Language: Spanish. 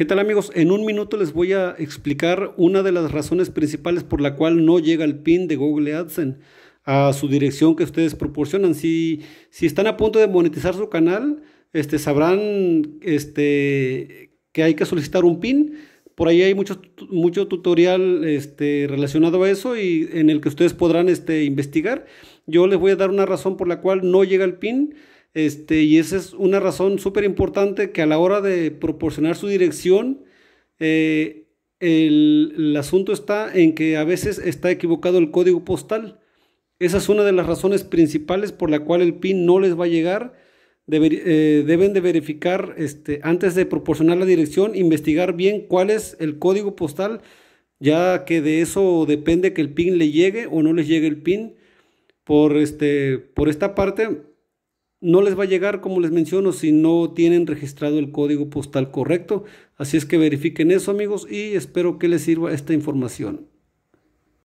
¿Qué tal amigos? En un minuto les voy a explicar una de las razones principales por la cual no llega el pin de Google AdSense a su dirección que ustedes proporcionan. Si, si están a punto de monetizar su canal, este, sabrán este, que hay que solicitar un pin. Por ahí hay mucho, mucho tutorial este, relacionado a eso y en el que ustedes podrán este, investigar. Yo les voy a dar una razón por la cual no llega el pin. Este, y esa es una razón súper importante que a la hora de proporcionar su dirección, eh, el, asunto está en que a veces está equivocado el código postal. Esa es una de las razones principales por la cual el PIN no les va a llegar. Eh, deben de verificar, este, antes de proporcionar la dirección, investigar bien cuál es el código postal, ya que de eso depende que el PIN le llegue o no les llegue el PIN. Por, este, por esta parte, no les va a llegar, como les menciono, si no tienen registrado el código postal correcto. Así es que verifiquen eso, amigos, y espero que les sirva esta información.